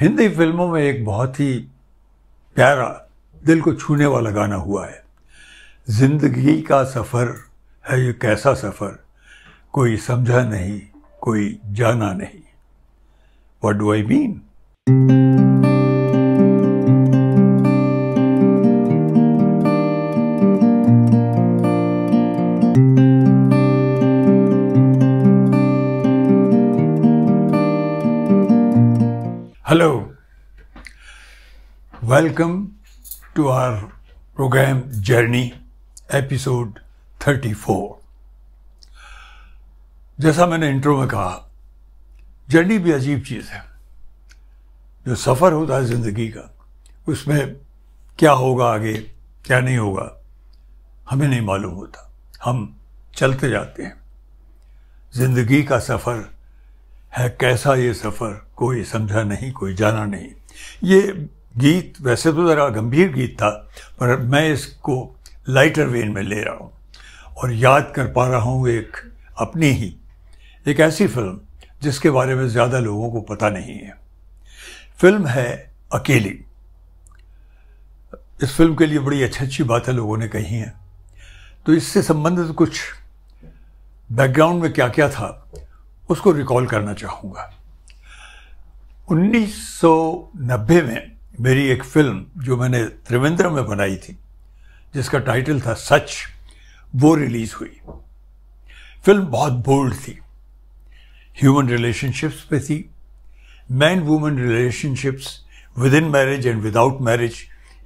हिंदी फिल्मों में एक बहुत ही प्यारा दिल को छूने वाला गाना हुआ है जिंदगी का सफ़र है ये कैसा सफ़र कोई समझा नहीं कोई जाना नहीं what do I mean Hello. Welcome to our program Journey, episode 34. जैसा मैंने इंट्रो में कहा जर्नी भी अजीब चीज़ है जो सफ़र होता है ज़िंदगी का उसमें क्या होगा आगे क्या नहीं होगा हमें नहीं मालूम होता हम चलते जाते हैं ज़िंदगी का सफ़र है कैसा ये सफ़र कोई समझा नहीं कोई जाना नहीं ये गीत वैसे तो ज़रा गंभीर गीत था पर मैं इसको लाइटर वेन में ले रहा हूँ और याद कर पा रहा हूँ एक अपनी ही एक ऐसी फिल्म जिसके बारे में ज़्यादा लोगों को पता नहीं है फिल्म है अकेली इस फिल्म के लिए बड़ी अच्छी अच्छी बातें लोगों ने कही हैं तो इससे संबंधित कुछ बैकग्राउंड में क्या क्या था उसको रिकॉल करना चाहूँगा 1990 में मेरी एक फिल्म जो मैंने त्रिवेंद्रम में बनाई थी जिसका टाइटल था सच वो रिलीज हुई फिल्म बहुत बोल्ड थी ह्यूमन रिलेशनशिप्स पे थी man woman relationships within marriage and without marriage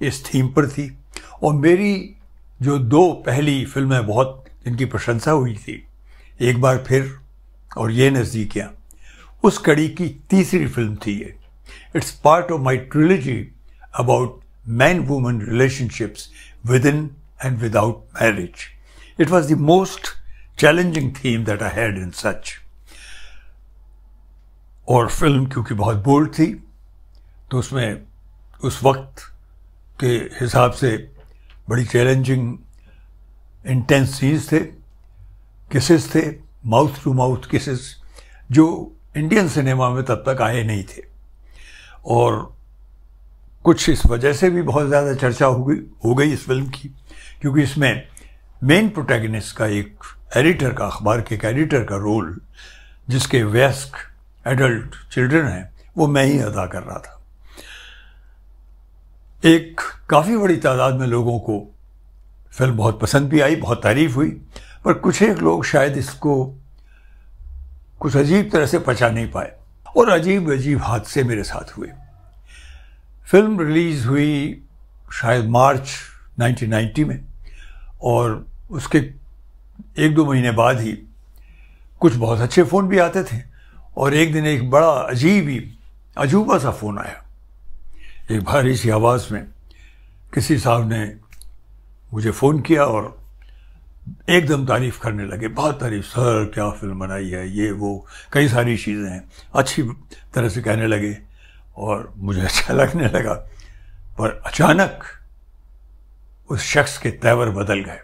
इस थीम पर थी और मेरी जो दो पहली फिल्में बहुत जिनकी प्रशंसा हुई थी एक बार फिर और ये नज़दीकियाँ उस कड़ी की तीसरी फिल्म थी ये it's part of my trilogy about man women relationships within and without marriage it was the most challenging theme that I had in such और फिल्म क्योंकि बहुत बोल्ड थी तो उसमें उस वक्त के हिसाब से बड़ी चैलेंजिंग इंटेंस सीन्स थे किसेस थे माउथ टू माउथ केसेस जो इंडियन सिनेमा में तब तक आए नहीं थे और कुछ इस वजह से भी बहुत ज़्यादा चर्चा हो गई हो गई इस फिल्म की क्योंकि इसमें मेन प्रोटैगनिस्ट का एक एडिटर का अखबार के एक एडिटर का रोल जिसके व्यस्क एडल्ट चिल्ड्रन हैं वो मैं ही अदा कर रहा था एक काफ़ी बड़ी तादाद में लोगों को फिल्म बहुत पसंद भी आई बहुत तारीफ हुई पर कुछ एक लोग शायद इसको कुछ अजीब तरह से पचा नहीं पाए और अजीब अजीब हादसे मेरे साथ हुए फिल्म रिलीज़ हुई शायद मार्च 1990 में और उसके एक दो महीने बाद ही कुछ बहुत अच्छे फ़ोन भी आते थे और एक दिन एक बड़ा अजीब ही अजूबा सा फ़ोन आया एक भारी सी आवाज़ में किसी साहब ने मुझे फ़ोन किया और एकदम तारीफ करने लगे बहुत तारीफ सर क्या फिल्म बनाई है ये वो कई सारी चीज़ें हैं अच्छी तरह से कहने लगे और मुझे अच्छा लगने लगा पर अचानक उस शख्स के तेवर बदल गए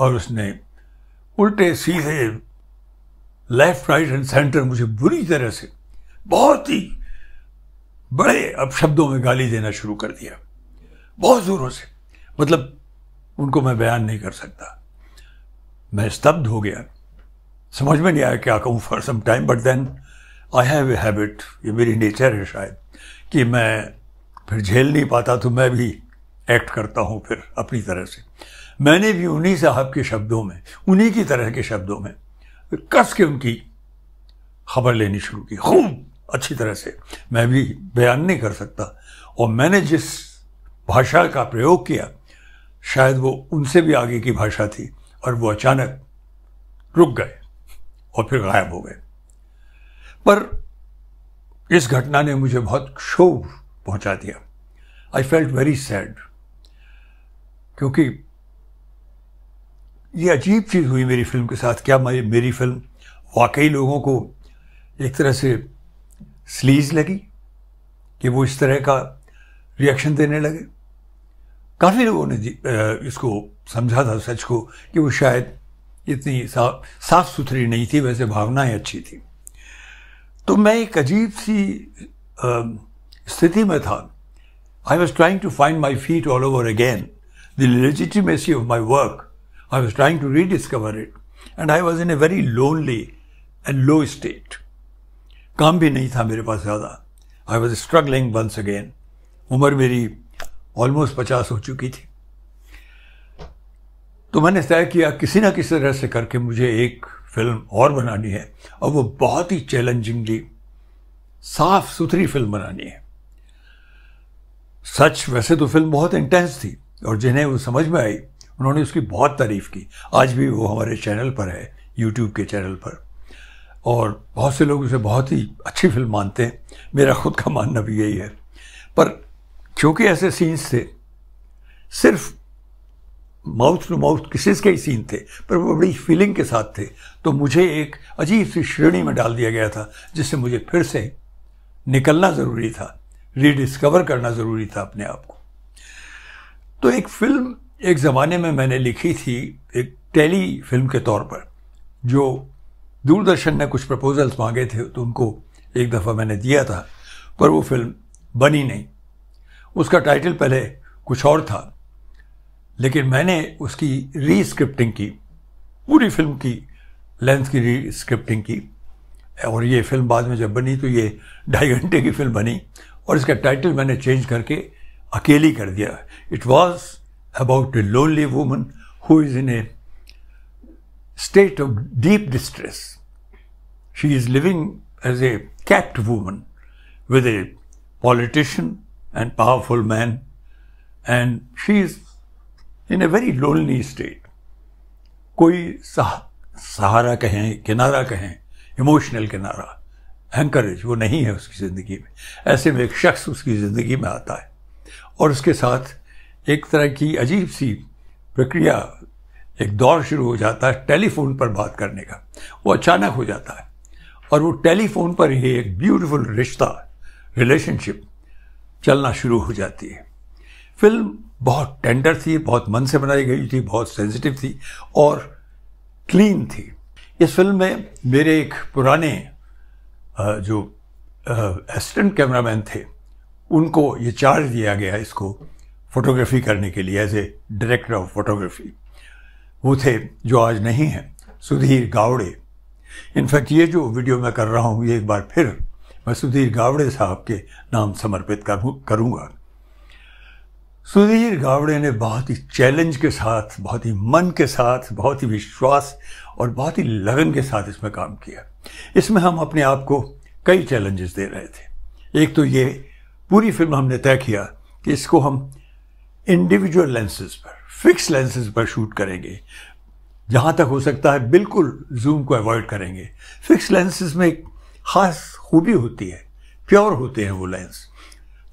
और उसने उल्टे सीधे लेफ्ट राइट एंड सेंटर मुझे बुरी तरह से बहुत ही बड़े अब शब्दों में गाली देना शुरू कर दिया बहुत ज़ोरों से मतलब उनको मैं बयान नहीं कर सकता मैं स्तब्ध हो गया समझ में नहीं आया क्या कहूँ for some time but then I have a habit ये मेरी नेचर है शायद कि मैं फिर झेल नहीं पाता तो मैं भी एक्ट करता हूँ फिर अपनी तरह से मैंने भी उन्हीं साहब के शब्दों में उन्हीं की तरह के शब्दों में कस के उनकी खबर लेनी शुरू की खूब अच्छी तरह से मैं भी बयान नहीं कर सकता और मैंने जिस भाषा का प्रयोग किया शायद वो उनसे भी आगे की भाषा थी और वो अचानक रुक गए और फिर गायब हो गए पर इस घटना ने मुझे बहुत क्षोभ पहुंचा दिया आई फेल्ट वेरी सैड क्योंकि ये अजीब चीज़ हुई मेरी फिल्म के साथ क्या मेरी फिल्म वाकई लोगों को एक तरह से स्लीज लगी कि वो इस तरह का रिएक्शन देने लगे काफ़ी लोगों ने इसको समझा था सच को कि वो शायद इतनी साफ साफ सुथरी नहीं थी वैसे भावनाएं अच्छी थी तो मैं एक अजीब सी स्थिति में था I was trying to find my feet all over again the legitimacy of my work I was trying to rediscover it and I was in a very lonely and low state काम भी नहीं था मेरे पास ज़्यादा I was struggling once again उम्र मेरी almost पचास हो चुकी थी तो मैंने तय किया किसी ना किसी तरह से करके मुझे एक फिल्म और बनानी है और वो बहुत ही चैलेंजिंगली साफ सुथरी फिल्म बनानी है सच वैसे तो फिल्म बहुत इंटेंस थी और जिन्हें वो समझ में आई उन्होंने उसकी बहुत तारीफ की आज भी वो हमारे चैनल पर है यूट्यूब के चैनल पर और बहुत से लोग उसे बहुत ही अच्छी फिल्म मानते हैं मेरा खुद का मानना भी यही है पर क्योंकि ऐसे सीन्स थे सिर्फ माउथ टू माउथ किसी के ही सीन थे पर वो बड़ी फीलिंग के साथ थे तो मुझे एक अजीब सी श्रेणी में डाल दिया गया था जिससे मुझे फिर से निकलना ज़रूरी था रीडिस्कवर करना ज़रूरी था अपने आप को तो एक फिल्म एक ज़माने में मैंने लिखी थी एक टेली फिल्म के तौर पर जो दूरदर्शन ने कुछ प्रपोजल्स मांगे थे तो उनको एक दफ़ा मैंने दिया था पर वो फिल्म बनी नहीं उसका टाइटल पहले कुछ और था लेकिन मैंने उसकी रीस्क्रिप्टिंग की पूरी फिल्म की लेंथ की रीस्क्रिप्टिंग की और ये फिल्म बाद में जब बनी तो ये ढाई घंटे की फिल्म बनी और इसका टाइटल मैंने चेंज करके अकेली कर दिया it was about a lonely woman who is in a state of deep distress she is living as a kept woman with a politician and powerful man, and she is in a very lonely state. कोई सह, सहारा कहें किनारा कहें emotional किनारा encourage वो नहीं है उसकी ज़िंदगी में ऐसे में एक शख्स उसकी ज़िंदगी में आता है और उसके साथ एक तरह की अजीब सी प्रक्रिया एक दौर शुरू हो जाता है टेलीफोन पर बात करने का वो अचानक हो जाता है और वो टेलीफोन पर ही एक ब्यूटीफुल रिश्ता रिलेशनशिप चलना शुरू हो जाती है फिल्म बहुत टेंडर थी बहुत मन से बनाई गई थी बहुत सेंसिटिव थी और क्लीन थी इस फिल्म में मेरे एक पुराने जो असिस्टेंट कैमरामैन थे उनको ये चार्ज दिया गया इसको फोटोग्राफी करने के लिए as a director of photography वो थे जो आज नहीं हैं सुधीर गावड़े इनफैक्ट ये जो वीडियो मैं कर रहा हूँ ये एक बार फिर मैं सुधीर गावड़े साहब के नाम समर्पित करूँगा सुधीर गावड़े ने बहुत ही चैलेंज के साथ बहुत ही मन के साथ बहुत ही विश्वास और बहुत ही लगन के साथ इसमें काम किया इसमें हम अपने आप को कई चैलेंजेस दे रहे थे एक तो ये पूरी फिल्म हमने तय किया कि इसको हम इंडिविजुअल लेंसेज पर फिक्स लेंसेज पर शूट करेंगे जहाँ तक हो सकता है बिल्कुल जूम को अवॉइड करेंगे फिक्स लेंसेज में एक खास खूबी होती है प्योर होते हैं वो लेंस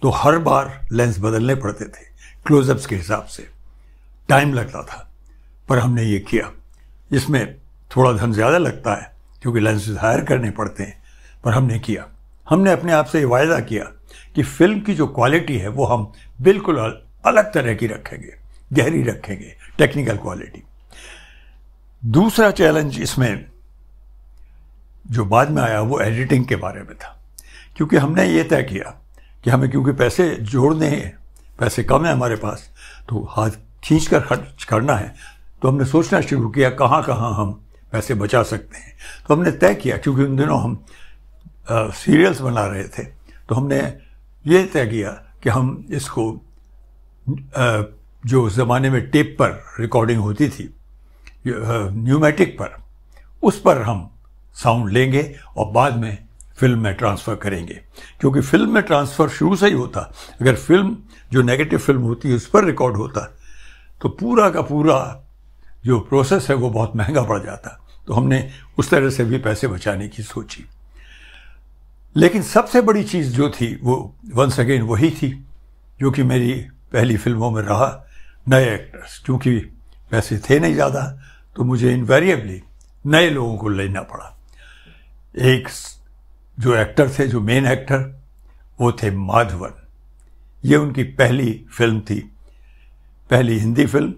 तो हर बार लेंस बदलने पड़ते थे क्लोजअप्स के हिसाब से टाइम लगता था पर हमने ये किया इसमें थोड़ा धन ज़्यादा लगता है क्योंकि लेंसेज हायर करने पड़ते हैं पर हमने किया हमने अपने आप से ये वायदा किया कि फिल्म की जो क्वालिटी है वो हम बिल्कुल अलग तरह की रखेंगे गहरी रखेंगे टेक्निकल क्वालिटी दूसरा चैलेंज इसमें जो बाद में आया वो एडिटिंग के बारे में था क्योंकि हमने ये तय किया कि हमें क्योंकि पैसे जोड़ने हैं पैसे कम हैं हमारे पास तो हाथ खींच कर खर्च करना है तो हमने सोचना शुरू किया कहाँ कहाँ हम पैसे बचा सकते हैं तो हमने तय किया क्योंकि उन दिनों हम आ, सीरियल्स बना रहे थे तो हमने ये तय किया कि हम इसको आ, जो ज़माने में टेप पर रिकॉर्डिंग होती थी न्यूमेटिक पर उस पर हम साउंड लेंगे और बाद में फिल्म में ट्रांसफ़र करेंगे क्योंकि फिल्म में ट्रांसफ़र शुरू से ही होता अगर फिल्म जो नेगेटिव फिल्म होती है उस पर रिकॉर्ड होता तो पूरा का पूरा जो प्रोसेस है वो बहुत महंगा पड़ जाता तो हमने उस तरह से भी पैसे बचाने की सोची लेकिन सबसे बड़ी चीज़ जो थी वो वंस अगेन वही थी जो कि मेरी पहली फिल्मों में रहा नए एक्टर्स क्योंकि पैसे थे नहीं ज़्यादा तो मुझे इनवेरिएबली नए लोगों को लेना पड़ा एक जो एक्टर थे जो मेन एक्टर वो थे माधवन ये उनकी पहली फिल्म थी पहली हिंदी फिल्म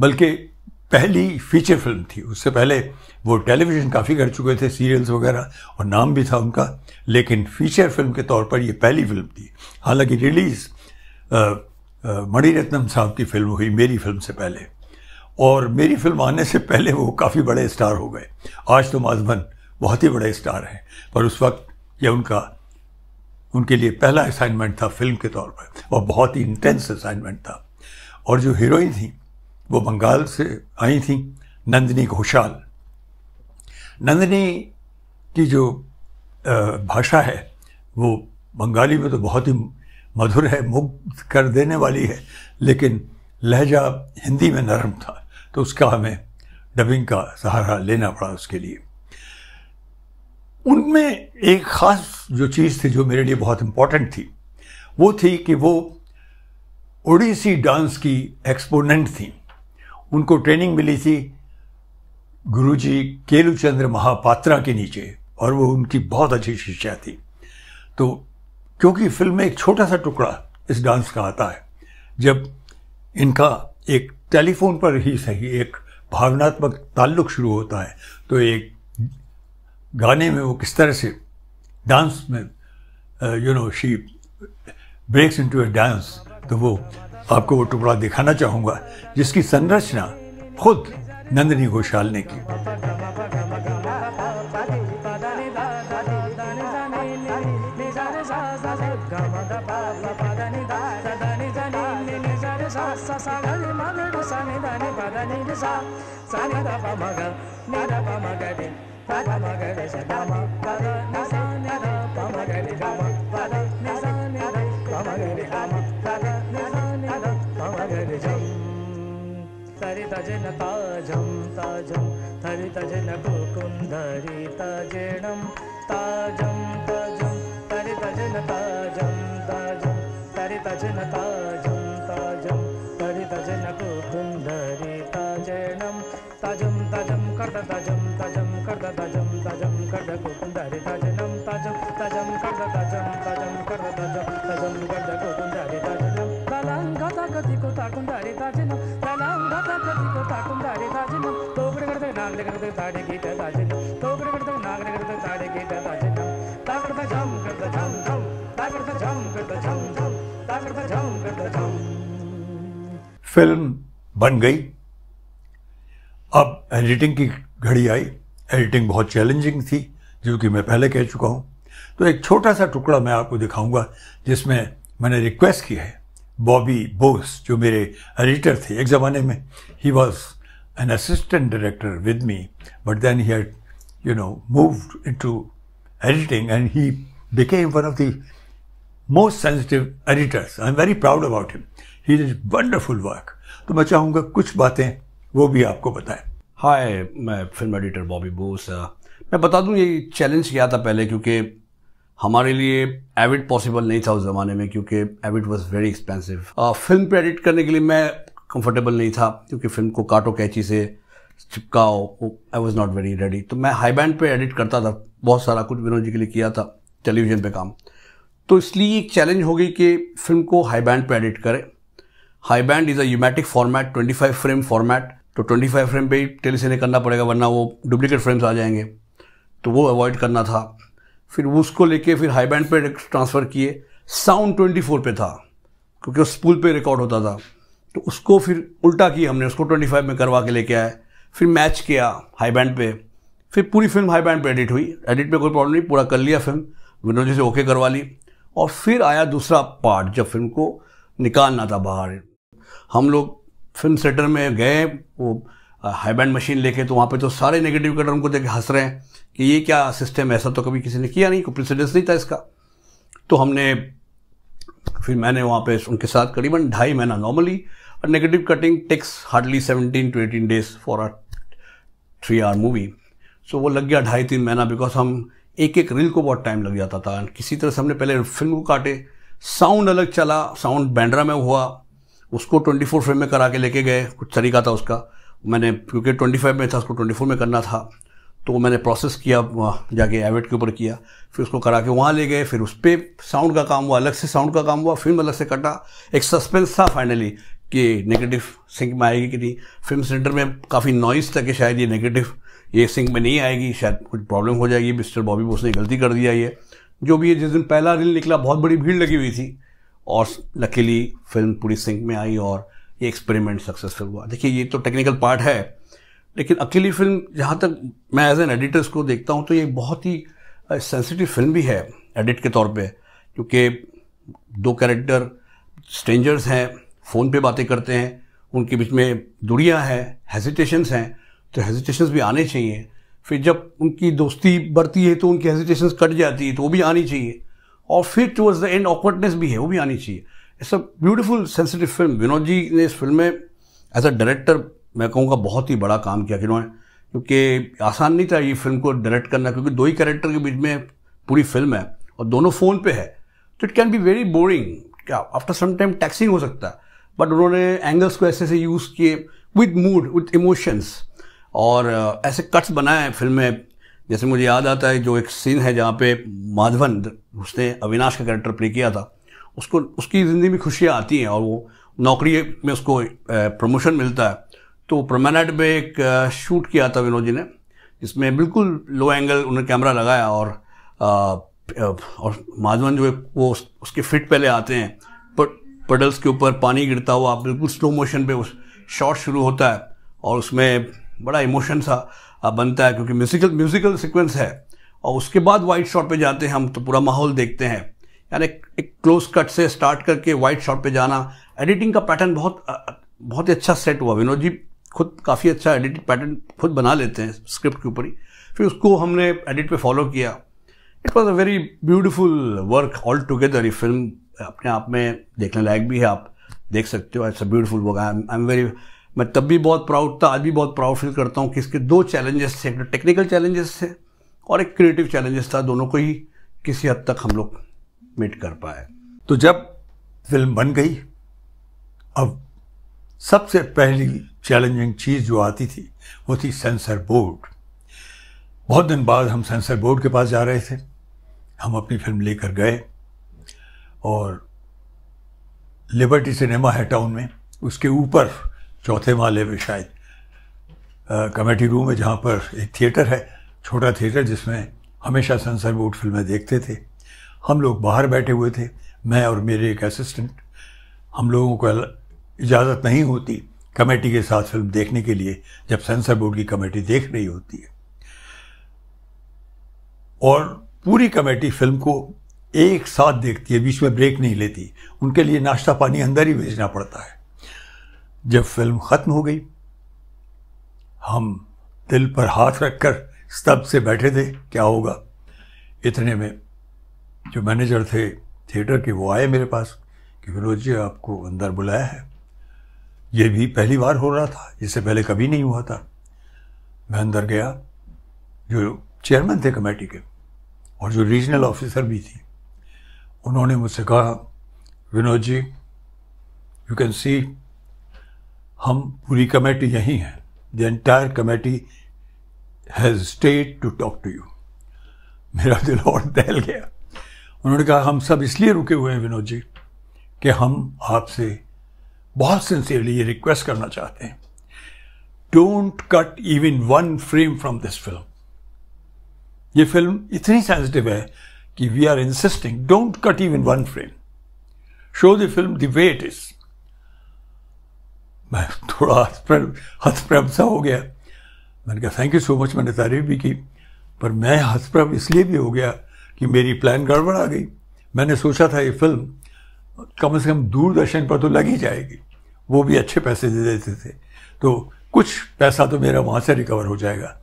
बल्कि पहली फीचर फिल्म थी उससे पहले वो टेलीविज़न काफ़ी कर चुके थे सीरियल्स वगैरह और नाम भी था उनका लेकिन फीचर फिल्म के तौर पर ये पहली फिल्म थी हालांकि रिलीज़ मणिरत्नम साहब की फिल्म हुई मेरी फिल्म से पहले और मेरी फिल्म आने से पहले वो काफ़ी बड़े स्टार हो गए आज तो माधवन बहुत ही बड़े स्टार हैं पर उस वक्त यह उनका उनके लिए पहला असाइनमेंट था फिल्म के तौर पर और बहुत ही इंटेंस असाइनमेंट था और जो हीरोइन थी वो बंगाल से आई थी नंदनी घोषाल नंदनी की जो भाषा है वो बंगाली में तो बहुत ही मधुर है मुग्ध कर देने वाली है लेकिन लहजा हिंदी में नरम था तो उसका हमें डबिंग का सहारा लेना पड़ा उसके लिए उनमें एक ख़ास जो चीज़ थी जो मेरे लिए बहुत इम्पॉर्टेंट थी वो थी कि वो ओडिसी डांस की एक्सपोनेंट थी उनको ट्रेनिंग मिली थी गुरुजी केलूचंद्र महापात्रा के नीचे और वो उनकी बहुत अच्छी शिक्षा थी तो क्योंकि फिल्म में एक छोटा सा टुकड़ा इस डांस का आता है जब इनका एक टेलीफोन पर ही सही एक भावनात्मक ताल्लुक शुरू होता है तो एक गाने में वो किस तरह से डांस में you know she breaks into a dance तो वो आपको वो टुकड़ा दिखाना चाहूँगा जिसकी संरचना खुद नंदनी घोषाल ने की फिल्म बन गई अब एडिटिंग की घड़ी आई एडिटिंग बहुत चैलेंजिंग थी जो कि मैं पहले कह चुका हूं तो एक छोटा सा टुकड़ा मैं आपको दिखाऊंगा जिसमें मैंने रिक्वेस्ट की है बॉबी बोस जो मेरे एडिटर थे एक ज़माने में he was an assistant director with me but then he had you know, moved into editing and he became one of the most sensitive editors. I'm very proud about him. He did wonderful work. So I will tell you some things that Hi, I'm film editor Bobby Bose. मैं बता दूं ये challenge किया था पहले क्योंकि हमारे लिए एविट पॉसिबल नहीं था उस ज़माने में क्योंकि Avid was very expensive film पे एडिट करने के लिए मैं कंफर्टेबल नहीं था क्योंकि फिल्म को काटो कैची से चिपकाओ I was not very ready तो मैं हाई बैंड पे एडिट करता था बहुत सारा कुछ विनोद जी के लिए किया था टेलीविज़न पे काम तो इसलिए एक चैलेंज हो गई कि फिल्म को हाई बैंड पे एडिट करें high band is a umatic format 25 frame format तो 25 फ्रेम पे ही टेली से करना पड़ेगा वरना वो डुप्लीकेट फ्रेम्स आ जाएंगे तो वो अवॉइड करना था फिर उसको लेके फिर हाई बैंड पे ट्रांसफ़र किए साउंड 24 पे था क्योंकि वो स्पूल पे रिकॉर्ड होता था तो उसको फिर उल्टा किया हमने उसको 25 में करवा के लेके आए फिर मैच किया हाई बैंड पे फिर पूरी फिल्म हाई बैंड पे एडिट हुई एडिट में कोई प्रॉब्लम नहीं पूरा कर लिया फिल्म विनोद जी से ओके करवा ली और फिर आया दूसरा पार्ट जब फिल्म को निकालना था बाहर हम लोग फिल्म सेटर में गए वो हाई बैंड मशीन लेके तो वहाँ पे तो सारे नेगेटिव कटर उनको देख हंस रहे हैं कि ये क्या सिस्टम ऐसा तो कभी किसी ने किया नहीं कोई प्रेसिडेंस नहीं था इसका तो हमने फिर मैंने वहाँ पे उनके साथ करीबन ढाई महीना normally A negative cutting takes hardly 17 to 18 days for a three R movie so वो लग गया ढाई तीन महीना बिकॉज हम एक एक रील को बहुत टाइम लग जाता था एंड किसी तरह से हमने पहले फिल्म को काटे साउंड अलग चला साउंड बैंड्रा में हुआ उसको ट्वेंटी फोर फ्रेम में करा के लेके गए कुछ तरीका था उसका मैंने क्योंकि ट्वेंटी फाइव में था उसको ट्वेंटी फोर में करना था तो मैंने प्रोसेस किया जाके एवेट के ऊपर किया फिर उसको करा के वहाँ ले गए फिर उस पर साउंड का काम हुआ अलग से साउंड का काम हुआ फिल्म अलग से कटा एक सस्पेंस था फाइनली कि नेगेटिव सिंक में आएगी कि नहीं फिल्म सेंटर में काफ़ी नॉइस था कि शायद ये नेगेटिव ये सिंक में नहीं आएगी शायद कुछ प्रॉब्लम हो जाएगी मिस्टर बॉबी बोस ने गलती कर दिया ये जो भी है जिस दिन पहला रील निकला बहुत बड़ी भीड़ लगी हुई थी और लकीली फिल्म पूरी सिंक में आई और ये एक्सपेरिमेंट सक्सेसफुल हुआ देखिए ये तो टेक्निकल पार्ट है लेकिन अकेली फिल्म जहाँ तक मैं एज एन एडिटर इसको देखता हूँ तो ये बहुत ही सेंसिटिव फिल्म भी है एडिट के तौर पे क्योंकि दो कैरेक्टर स्ट्रेंजर्स हैं फ़ोन पे बातें करते हैं उनके बीच में दूरियां हैं हेजिटेशंस हैं तो हेजिटेशंस भी आने चाहिए फिर जब उनकी दोस्ती बढ़ती है तो उनकी हेजिटेशंस कट जाती है तो वो भी आनी चाहिए और फिर टूवर्ड्स द एंड ऑकवर्डनेस भी है वो भी आनी चाहिए it's a beautiful sensitive film Vinod ji ने इस फिल्म में एज अ डायरेक्टर मैं कहूँगा बहुत ही बड़ा काम किया जिन्होंने क्योंकि आसान नहीं था ये फिल्म को डायरेक्ट करना क्योंकि दो ही कैरेक्टर के बीच में पूरी फिल्म है और दोनों फ़ोन पे है तो it can be very boring क्या आफ्टर सम टाइम टैक्सिंग हो सकता है बट उन्होंने एंगल्स को ऐसे ऐसे यूज़ किए विद मूड विद इमोशंस और ऐसे कट्स बनाए हैं फिल्म में जैसे मुझे याद आता है जो एक सीन है जहाँ पे माधवन उसने अविनाश का कैरेक्टर प्ले किया था उसको उसकी ज़िंदगी में खुशियाँ आती हैं और वो नौकरी में उसको प्रमोशन मिलता है तो परमानेंट में एक शूट किया था विनोद जी ने जिसमें बिल्कुल लो एंगल उन्होंने कैमरा लगाया और आ, और माधवन जो है वो उसके फिट पहले आते हैं पडल्स के ऊपर पानी गिरता हुआ बिल्कुल स्लो मोशन पे उस शॉट शुरू होता है और उसमें बड़ा इमोशन सा बनता है क्योंकि म्यूजिकल म्यूजिकल सिक्वेंस है और उसके बाद वाइट शॉट पे जाते हैं हम तो पूरा माहौल देखते हैं यानी एक क्लोज कट से स्टार्ट करके वाइट शॉट पे जाना एडिटिंग का पैटर्न बहुत बहुत ही अच्छा सेट हुआ विनोद जी खुद काफ़ी अच्छा एडिटिंग पैटर्न खुद बना लेते हैं स्क्रिप्ट के ऊपर ही फिर उसको हमने एडिट पे फॉलो किया it was a very beautiful work all together ये फिल्म अपने आप में देखने लायक भी है आप देख सकते हो it's a beautiful work I am very मैं तब भी बहुत प्राउड था आज भी बहुत प्राउड फील करता हूँ कि इसके दो चैलेंजेस थे एक टेक्निकल तो चैलेंजेस थे और एक क्रिएटिव चैलेंजेस था दोनों को ही किसी हद तक हम लोग मीट कर पाए तो जब फिल्म बन गई अब सबसे पहली चैलेंजिंग चीज़ जो आती थी वो थी सेंसर बोर्ड बहुत दिन बाद हम सेंसर बोर्ड के पास जा रहे थे हम अपनी फिल्म लेकर गए और लिबर्टी सिनेमा है टाउन में उसके ऊपर चौथे माले में शायद कमेटी रूम है जहाँ पर एक थिएटर है छोटा थिएटर जिसमें हमेशा सेंसर बोर्ड फिल्में देखते थे हम लोग बाहर बैठे हुए थे मैं और मेरे एक असिस्टेंट हम लोगों को इजाज़त नहीं होती कमेटी के साथ फिल्म देखने के लिए जब सेंसर बोर्ड की कमेटी देख रही होती है और पूरी कमेटी फिल्म को एक साथ देखती है बीच में ब्रेक नहीं लेती उनके लिए नाश्ता पानी अंदर ही भेजना पड़ता है जब फिल्म ख़त्म हो गई हम दिल पर हाथ रखकर स्तब्ध से बैठे थे क्या होगा इतने में जो मैनेजर थे थिएटर के वो आए मेरे पास कि विनोद जी आपको अंदर बुलाया है ये भी पहली बार हो रहा था इससे पहले कभी नहीं हुआ था मैं अंदर गया जो चेयरमैन थे कमेटी के और जो रीजनल ऑफिसर भी थी उन्होंने मुझसे कहा Vinod ji you can see हम पूरी कमेटी यहीं हैं the entire committee has stayed to talk to you मेरा दिल और दहल गया उन्होंने कहा हम सब इसलिए रुके हुए हैं विनोद जी कि हम आपसे बहुत सिंसियरली ये रिक्वेस्ट करना चाहते हैं don't cut even one frame from this film ये फिल्म इतनी सेंसिटिव है कि we are insisting don't cut even one frame show the film the way it is मैं थोड़ा हथप्रभ सा हो गया मैंने कहा थैंक यू सो मच मैंने तारीफ भी की पर मैं हथप्रभ इसलिए भी हो गया कि मेरी प्लान गड़बड़ आ गई मैंने सोचा था ये फिल्म कम से कम दूरदर्शन पर तो लग ही जाएगी वो भी अच्छे पैसे दे देते थे तो कुछ पैसा तो मेरा वहाँ से रिकवर हो जाएगा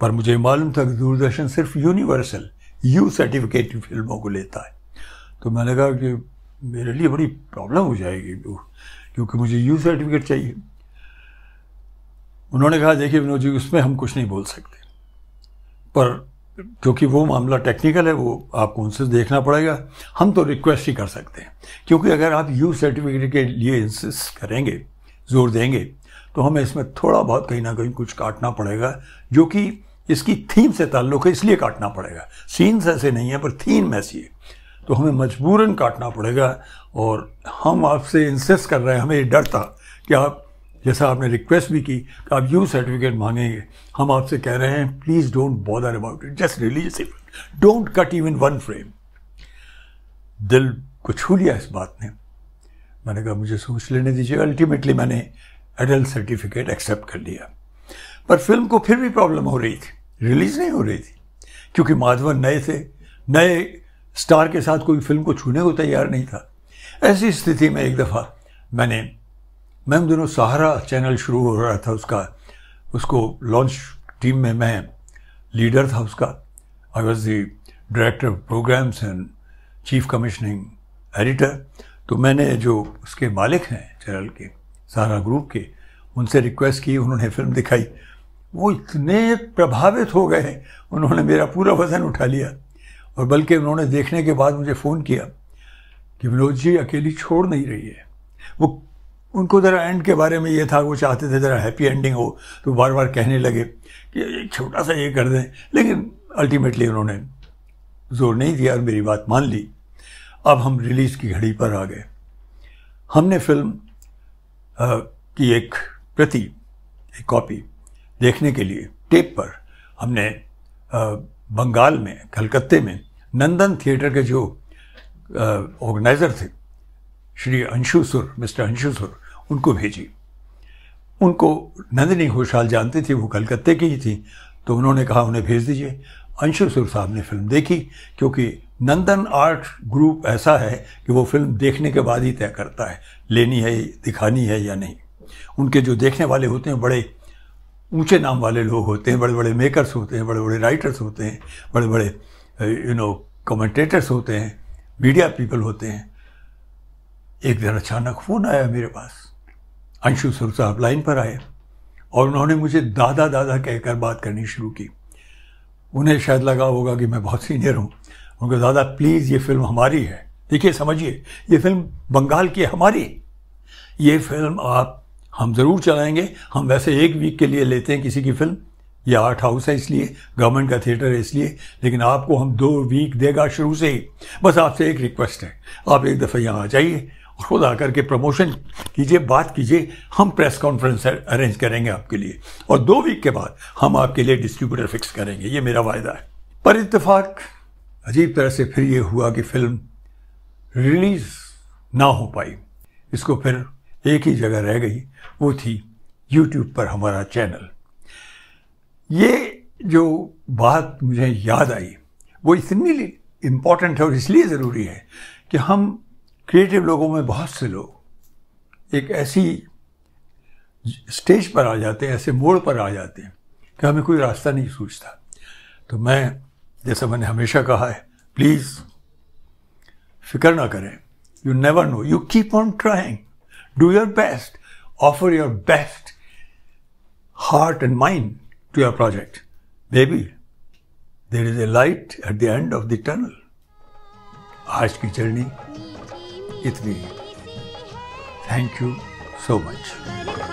पर मुझे मालूम था कि दूरदर्शन सिर्फ यूनिवर्सल यू सर्टिफिकेट फिल्मों को लेता है तो मैंने कहा कि मेरे लिए बड़ी प्रॉब्लम हो जाएगी क्योंकि मुझे यू सर्टिफिकेट चाहिए उन्होंने कहा देखिए विनोद जी उसमें हम कुछ नहीं बोल सकते पर क्योंकि वो मामला टेक्निकल है वो आपको उनसे देखना पड़ेगा हम तो रिक्वेस्ट ही कर सकते हैं क्योंकि अगर आप यू सर्टिफिकेट के लिए इंसिस्ट करेंगे जोर देंगे तो हमें इसमें थोड़ा बहुत कहीं ना कहीं कुछ काटना पड़ेगा जो कि इसकी थीम से ताल्लुक है इसलिए काटना पड़ेगा सीन्स ऐसे नहीं है पर थीम ऐसी है तो हमें मजबूरन काटना पड़ेगा और हम आपसे इंसेस कर रहे हैं हमें ये डर था कि आप जैसा आपने रिक्वेस्ट भी की कि आप यू सर्टिफिकेट मांगेंगे हम आपसे कह रहे हैं please don't bother about it just religious event don't cut even one frame दिल को छू लिया इस बात ने मैंने कहा मुझे सोच लेने दीजिए अल्टीमेटली मैंने एडल्ट सर्टिफिकेट एक्सेप्ट कर लिया पर फिल्म को फिर भी प्रॉब्लम हो रही थी रिलीज नहीं हो रही थी क्योंकि माधवन नए थे नए स्टार के साथ कोई फिल्म को छूने को तैयार नहीं था ऐसी स्थिति में एक दफ़ा मैंने मैं दोनों सहारा चैनल शुरू हो रहा था उसका उसको लॉन्च टीम में मैं लीडर था उसका I was the director of programmes and chief commissioning editor तो मैंने जो उसके मालिक हैं चैनल के सहारा ग्रुप के उनसे रिक्वेस्ट की उन्होंने फिल्म दिखाई वो इतने प्रभावित हो गए उन्होंने मेरा पूरा वज़न उठा लिया और बल्कि उन्होंने देखने के बाद मुझे फ़ोन किया कि विनोद जी अकेली छोड़ नहीं रही है वो उनको ज़रा एंड के बारे में ये था वो चाहते थे ज़रा हैप्पी एंडिंग हो तो बार बार कहने लगे कि छोटा सा ये कर दें लेकिन अल्टीमेटली उन्होंने जोर नहीं दिया और मेरी बात मान ली अब हम रिलीज़ की घड़ी पर आ गए हमने फिल्म आ, की एक प्रति एक कॉपी देखने के लिए टेप पर हमने बंगाल में कलकत्ते में नंदन थिएटर के जो ऑर्गेनाइज़र थे श्री अंशु सुर मिस्टर अंशु सुर उनको भेजी उनको नंदिनी घोषाल जानती थी वो कलकत्ते की ही थी तो उन्होंने कहा उन्हें भेज दीजिए अंशु सुर साहब ने फिल्म देखी क्योंकि नंदन आर्ट ग्रुप ऐसा है कि वो फिल्म देखने के बाद ही तय करता है लेनी है दिखानी है या नहीं उनके जो देखने वाले होते हैं बड़े ऊंचे नाम वाले लोग होते हैं बड़े बड़े मेकर्स होते हैं बड़े बड़े राइटर्स होते हैं बड़े बड़े यू नो कमेंटेटर्स होते हैं मीडिया पीपल होते हैं एक दिन अचानक फ़ोन आया मेरे पास अंशु सुर साहब लाइन पर आए और उन्होंने मुझे दादा दादा कहकर बात करनी शुरू की उन्हें शायद लगा होगा कि मैं बहुत सीनियर हूँ उनको दादा प्लीज़ ये फिल्म हमारी है देखिए समझिए ये फिल्म बंगाल की हमारी ये फिल्म आप हम ज़रूर चलाएंगे हम वैसे एक वीक के लिए लेते हैं किसी की फिल्म ये आर्ट हाउस है इसलिए गवर्नमेंट का थिएटर है इसलिए लेकिन आपको हम दो वीक देगा शुरू से ही बस आपसे एक रिक्वेस्ट है आप एक दफ़ा यहाँ आ जाइए और खुद आकर के प्रमोशन कीजिए बात कीजिए हम प्रेस कॉन्फ्रेंस अरेंज करेंगे आपके लिए और दो वीक के बाद हम आपके लिए डिस्ट्रीब्यूटर फिक्स करेंगे ये मेरा वायदा है पर इतफाक अजीब तरह से फिर ये हुआ कि फिल्म रिलीज ना हो पाई इसको फिर एक ही जगह रह गई वो थी यूट्यूब पर हमारा चैनल ये जो बात मुझे याद आई वो इतनी इम्पॉर्टेंट है और इसलिए ज़रूरी है कि हम क्रिएटिव लोगों में बहुत से लोग एक ऐसी स्टेज पर आ जाते हैं ऐसे मोड़ पर आ जाते हैं कि हमें कोई रास्ता नहीं सूझता तो मैं जैसा मैंने हमेशा कहा है प्लीज़ फिक्र ना करें you never know you keep on trying do your best, offer your best heart and mind to your project. Maybe there is a light at the end of the tunnel. आज की journey इतनी Thank you so much.